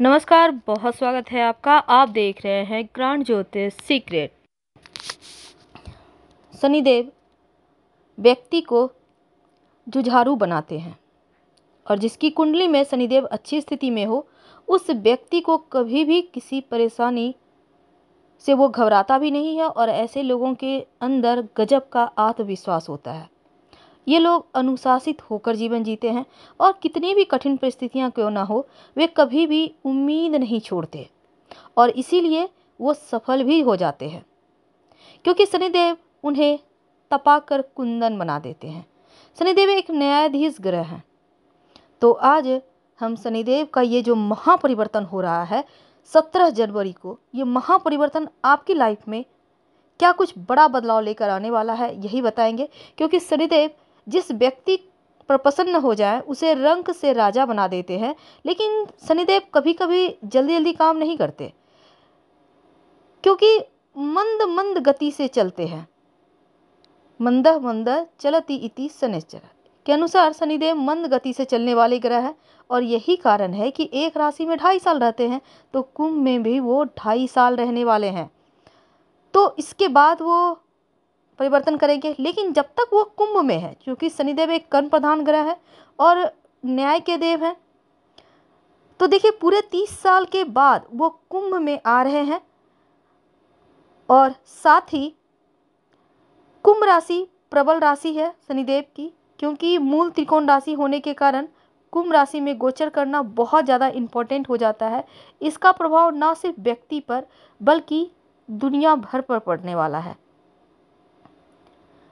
नमस्कार बहुत स्वागत है आपका आप देख रहे हैं ग्रांड ज्योतिष सीक्रेट शनिदेव व्यक्ति को जुझारू बनाते हैं और जिसकी कुंडली में शनिदेव अच्छी स्थिति में हो उस व्यक्ति को कभी भी किसी परेशानी से वो घबराता भी नहीं है और ऐसे लोगों के अंदर गजब का आत्मविश्वास होता है ये लोग अनुशासित होकर जीवन जीते हैं और कितनी भी कठिन परिस्थितियाँ क्यों ना हो वे कभी भी उम्मीद नहीं छोड़ते और इसीलिए वो सफल भी हो जाते हैं क्योंकि शनिदेव उन्हें तपाकर कुंदन बना देते हैं शनिदेव एक न्यायाधीश ग्रह हैं तो आज हम शनिदेव का ये जो महापरिवर्तन हो रहा है सत्रह जनवरी को ये महापरिवर्तन आपकी लाइफ में क्या कुछ बड़ा बदलाव लेकर आने वाला है यही बताएंगे क्योंकि शनिदेव जिस व्यक्ति पर प्रसन्न हो जाए उसे रंक से राजा बना देते हैं लेकिन शनिदेव कभी कभी जल्दी जल्दी काम नहीं करते क्योंकि मंद मंद गति से चलते हैं मंद मंद चलती इति शनिश्चर के अनुसार शनिदेव मंद गति से चलने वाले ग्रह है और यही कारण है कि एक राशि में ढाई साल रहते हैं तो कुंभ में भी वो ढाई साल रहने वाले हैं तो इसके बाद वो परिवर्तन करेंगे लेकिन जब तक वो कुंभ में है क्योंकि शनिदेव एक कर्म प्रधान ग्रह है और न्याय के देव हैं तो देखिए पूरे तीस साल के बाद वो कुंभ में आ रहे हैं और साथ ही कुंभ राशि प्रबल राशि है शनिदेव की क्योंकि मूल त्रिकोण राशि होने के कारण कुंभ राशि में गोचर करना बहुत ज़्यादा इम्पोर्टेंट हो जाता है इसका प्रभाव ना सिर्फ व्यक्ति पर बल्कि दुनिया भर पर पड़ने वाला है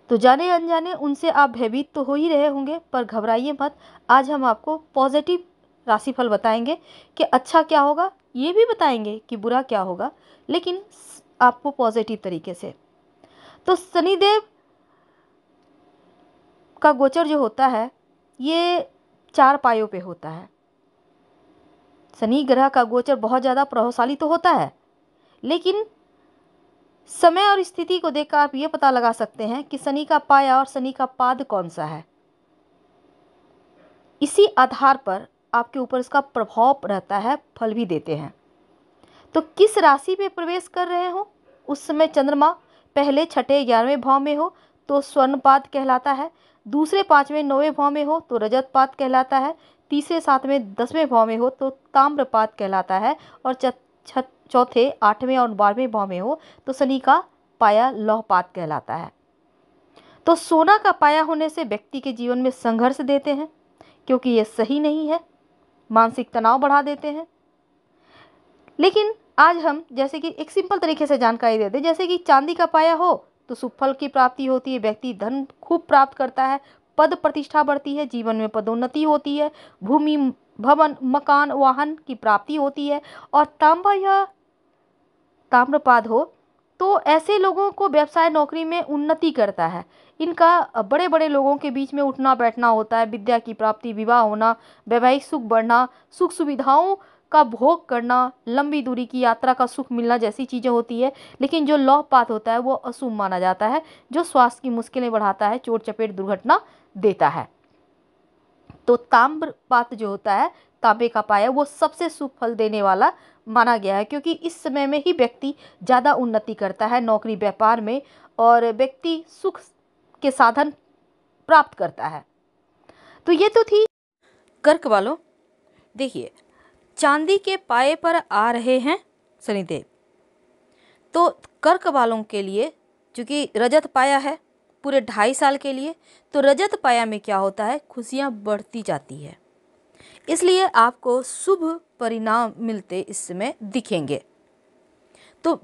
तो जाने अनजाने उनसे आप भयभीत तो हो ही रहे होंगे पर घबराइए मत आज हम आपको पॉजिटिव राशिफल बताएंगे कि अच्छा क्या होगा ये भी बताएंगे कि बुरा क्या होगा लेकिन आपको पॉजिटिव तरीके से तो शनिदेव का गोचर जो होता है ये चार पायों पे होता है शनि ग्रह का गोचर बहुत ज़्यादा प्रभावशाली तो होता है लेकिन समय और स्थिति को देखकर आप ये पता लगा सकते हैं कि शनि का पाया और शनि का पाद कौन सा है इसी आधार पर आपके ऊपर इसका प्रभाव रहता है फल भी देते हैं तो किस राशि में प्रवेश कर रहे हो उस समय चंद्रमा पहले छठे ग्यारहवें भाव में हो तो स्वर्णपात कहलाता है दूसरे पाँचवें नौवें भाव में हो तो रजतपात कहलाता है तीसरे सातवें दसवें भाव में हो तो ताम्रपात कहलाता है और छत चौथे आठवें और बारहवें भाव में हो तो शनि का पाया लौहपात कहलाता है तो सोना का पाया होने से व्यक्ति के जीवन में संघर्ष देते हैं क्योंकि ये सही नहीं है मानसिक तनाव बढ़ा देते हैं लेकिन आज हम जैसे कि एक सिंपल तरीके से जानकारी देते हैं जैसे कि चांदी का पाया हो तो सुफल की प्राप्ति होती है व्यक्ति धन खूब प्राप्त करता है पद प्रतिष्ठा बढ़ती है जीवन में पदोन्नति होती है भूमि भवन मकान वाहन की प्राप्ति होती है और तांबा या ताम्रपाद हो तो ऐसे लोगों को व्यवसाय नौकरी में उन्नति करता है इनका बड़े बड़े लोगों के बीच में उठना बैठना होता है विद्या की प्राप्ति विवाह होना वैवाहिक सुख बढ़ना सुख सुविधाओं का भोग करना लंबी दूरी की यात्रा का सुख मिलना जैसी चीज़ें होती है लेकिन जो लौहपात होता है वो अशुभ माना जाता है जो स्वास्थ्य की मुश्किलें बढ़ाता है चोट चपेट दुर्घटना देता है तो ताम्रपात जो होता है तांबे का पाया वो सबसे सुफल देने वाला माना गया है क्योंकि इस समय में ही व्यक्ति ज़्यादा उन्नति करता है नौकरी व्यापार में और व्यक्ति सुख के साधन प्राप्त करता है तो ये तो थी कर्क वालों देखिए चांदी के पाए पर आ रहे हैं शनिदेव तो कर्क वालों के लिए चूँकि रजत पाया है पूरे ढाई साल के लिए तो रजत पाया में क्या होता है खुशियाँ बढ़ती जाती है इसलिए आपको शुभ परिणाम मिलते इसमें दिखेंगे तो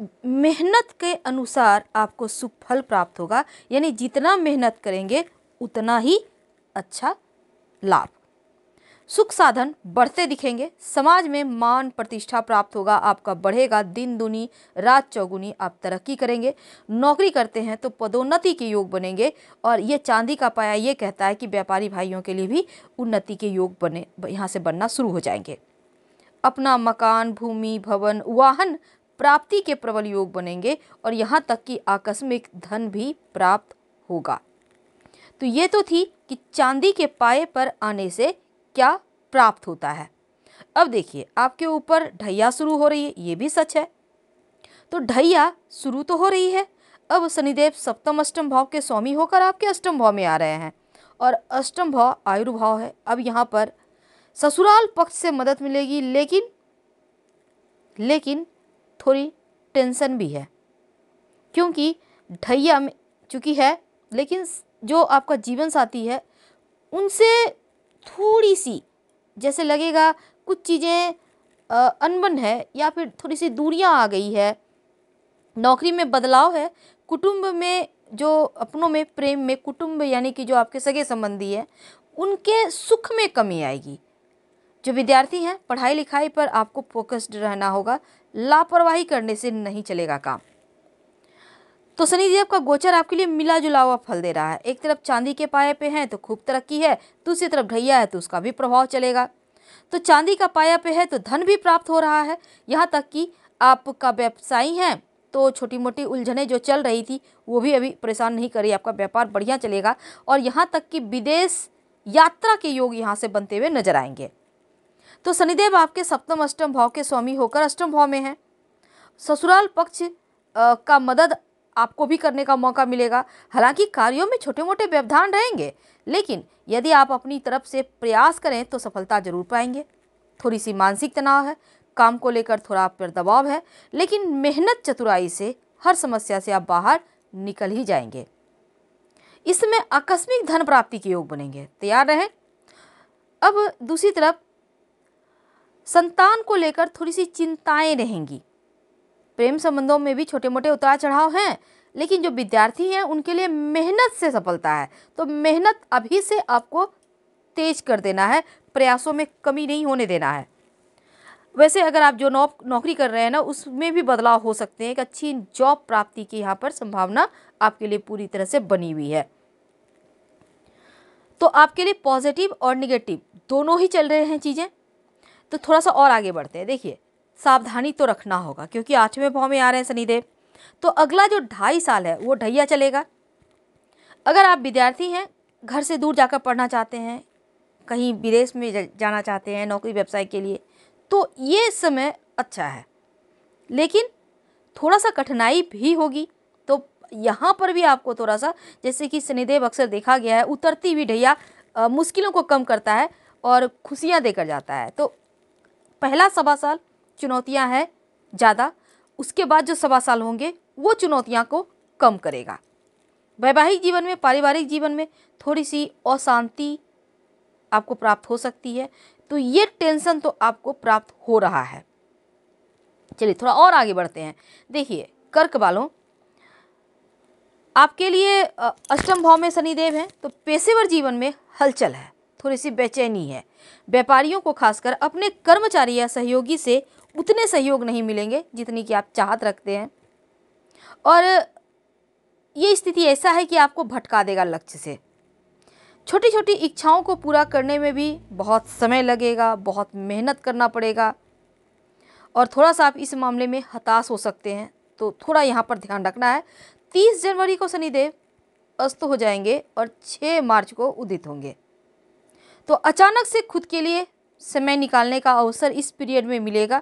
मेहनत के अनुसार आपको फल प्राप्त होगा यानी जितना मेहनत करेंगे उतना ही अच्छा लाभ सुख साधन बढ़ते दिखेंगे समाज में मान प्रतिष्ठा प्राप्त होगा आपका बढ़ेगा दिन दुनी रात चौगुनी आप तरक्की करेंगे नौकरी करते हैं तो पदोन्नति के योग बनेंगे और ये चांदी का पाया ये कहता है कि व्यापारी भाइयों के लिए भी उन्नति के योग बने यहाँ से बनना शुरू हो जाएंगे अपना मकान भूमि भवन वाहन प्राप्ति के प्रबल योग बनेंगे और यहाँ तक कि आकस्मिक धन भी प्राप्त होगा तो ये तो थी कि चांदी के पाए पर आने से क्या प्राप्त होता है अब देखिए आपके ऊपर ढैया शुरू हो रही है ये भी सच है तो ढैया शुरू तो हो रही है अब शनिदेव सप्तम अष्टम भाव के स्वामी होकर आपके अष्टम भाव में आ रहे हैं और अष्टम भाव आयुर्भाव है अब यहाँ पर ससुराल पक्ष से मदद मिलेगी लेकिन लेकिन थोड़ी टेंशन भी है क्योंकि ढैया में चूँकि है लेकिन जो आपका जीवन साथी है उनसे थोड़ी सी जैसे लगेगा कुछ चीज़ें अनबन है या फिर थोड़ी सी दूरियां आ गई है नौकरी में बदलाव है कुटुंब में जो अपनों में प्रेम में कुटुंब यानी कि जो आपके सगे संबंधी है उनके सुख में कमी आएगी जो विद्यार्थी हैं पढ़ाई लिखाई पर आपको फोकस्ड रहना होगा लापरवाही करने से नहीं चलेगा काम तो शनिदेव का गोचर आपके लिए मिला जुला हुआ फल दे रहा है एक तरफ चांदी के पाए पे हैं तो खूब तरक्की है दूसरी तरफ ढैया है तो उसका भी प्रभाव चलेगा तो चांदी का पाया पे है तो धन भी प्राप्त हो रहा है यहाँ तक कि आपका व्यवसायी हैं तो छोटी मोटी उलझने जो चल रही थी वो भी अभी परेशान नहीं करी आपका व्यापार बढ़िया चलेगा और यहाँ तक कि विदेश यात्रा के योग यहाँ से बनते हुए नजर आएंगे तो शनिदेव आपके सप्तम अष्टम भाव के स्वामी होकर अष्टम भाव में हैं ससुराल पक्ष का मदद आपको भी करने का मौका मिलेगा हालांकि कार्यों में छोटे मोटे व्यवधान रहेंगे लेकिन यदि आप अपनी तरफ से प्रयास करें तो सफलता जरूर पाएंगे थोड़ी सी मानसिक तनाव है काम को लेकर थोड़ा आप पर दबाव है लेकिन मेहनत चतुराई से हर समस्या से आप बाहर निकल ही जाएंगे इसमें आकस्मिक धन प्राप्ति के योग बनेंगे तैयार रहें अब दूसरी तरफ संतान को लेकर थोड़ी सी चिंताएं रहेंगी प्रेम संबंधों में भी छोटे मोटे उतार चढ़ाव हैं लेकिन जो विद्यार्थी हैं उनके लिए मेहनत से सफलता है तो मेहनत अभी से आपको तेज कर देना है प्रयासों में कमी नहीं होने देना है वैसे अगर आप जो नौ नौकरी कर रहे हैं ना उसमें भी बदलाव हो सकते हैं एक अच्छी जॉब प्राप्ति की यहाँ पर संभावना आपके लिए पूरी तरह से बनी हुई है तो आपके लिए पॉजिटिव और निगेटिव दोनों ही चल रहे हैं चीज़ें तो थोड़ा सा और आगे बढ़ते हैं देखिए सावधानी तो रखना होगा क्योंकि आठवें भाव में आ रहे हैं शनिदेव तो अगला जो ढाई साल है वो ढैया चलेगा अगर आप विद्यार्थी हैं घर से दूर जाकर पढ़ना चाहते हैं कहीं विदेश में जाना चाहते हैं नौकरी व्यवसाय के लिए तो ये समय अच्छा है लेकिन थोड़ा सा कठिनाई भी होगी तो यहाँ पर भी आपको थोड़ा सा जैसे कि शनिदेव अक्सर देखा गया है उतरती हुई ढैया मुश्किलों को कम करता है और खुशियाँ देकर जाता है तो पहला सवा साल चुनौतियां हैं ज़्यादा उसके बाद जो सवा साल होंगे वो चुनौतियां को कम करेगा वैवाहिक जीवन में पारिवारिक जीवन में थोड़ी सी अशांति आपको प्राप्त हो सकती है तो ये टेंशन तो आपको प्राप्त हो रहा है चलिए थोड़ा और आगे बढ़ते हैं देखिए कर्क वालों आपके लिए अष्टम भाव में शनिदेव हैं तो पेशेवर जीवन में हलचल है थोड़ी सी बेचैनी है व्यापारियों को खासकर अपने कर्मचारी या सहयोगी से उतने सहयोग नहीं मिलेंगे जितनी कि आप चाहत रखते हैं और ये स्थिति ऐसा है कि आपको भटका देगा लक्ष्य से छोटी छोटी इच्छाओं को पूरा करने में भी बहुत समय लगेगा बहुत मेहनत करना पड़ेगा और थोड़ा सा आप इस मामले में हताश हो सकते हैं तो थोड़ा यहाँ पर ध्यान रखना है तीस जनवरी को शनिदेव अस्त हो जाएंगे और छः मार्च को उदित होंगे तो अचानक से खुद के लिए समय निकालने का अवसर इस पीरियड में मिलेगा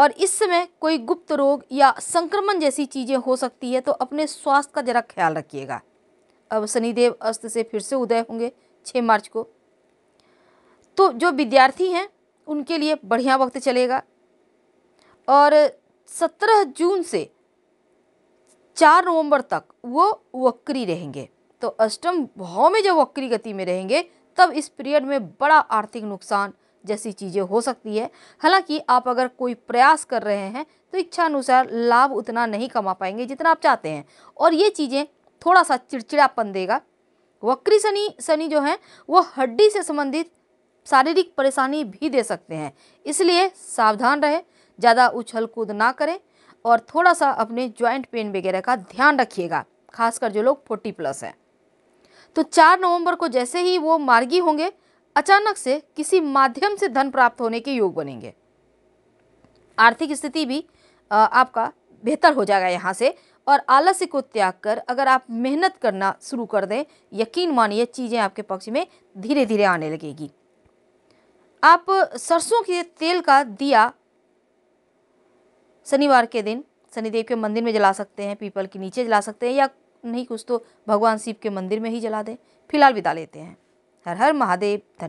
और इस समय कोई गुप्त रोग या संक्रमण जैसी चीज़ें हो सकती है तो अपने स्वास्थ्य का ज़रा ख्याल रखिएगा अब शनिदेव अस्त से फिर से उदय होंगे छः मार्च को तो जो विद्यार्थी हैं उनके लिए बढ़िया वक्त चलेगा और सत्रह जून से चार नवंबर तक वो वक्री रहेंगे तो अष्टम भाव में जब वक्री गति में रहेंगे तब इस पीरियड में बड़ा आर्थिक नुकसान जैसी चीज़ें हो सकती है हालांकि आप अगर कोई प्रयास कर रहे हैं तो इच्छा अनुसार लाभ उतना नहीं कमा पाएंगे जितना आप चाहते हैं और ये चीज़ें थोड़ा सा चिड़चिड़ापन देगा वक्री शनि शनि जो है वो हड्डी से संबंधित शारीरिक परेशानी भी दे सकते हैं इसलिए सावधान रहें ज़्यादा उछल कूद ना करें और थोड़ा सा अपने ज्वाइंट पेन वगैरह का ध्यान रखिएगा खासकर जो लोग फोर्टी प्लस हैं तो 4 नवंबर को जैसे ही वो मार्गी होंगे अचानक से किसी माध्यम से धन प्राप्त होने के योग बनेंगे आर्थिक स्थिति भी आपका बेहतर हो जाएगा यहाँ से और आलस्य को त्याग कर अगर आप मेहनत करना शुरू कर दें यकीन मानिए चीज़ें आपके पक्ष में धीरे धीरे आने लगेगी आप सरसों के तेल का दिया शनिवार के दिन शनिदेव के मंदिर में जला सकते हैं पीपल के नीचे जला सकते हैं या नहीं कुछ तो भगवान शिव के मंदिर में ही जला दें फिलहाल विदा लेते हैं हर हर महादेव धन्यवाद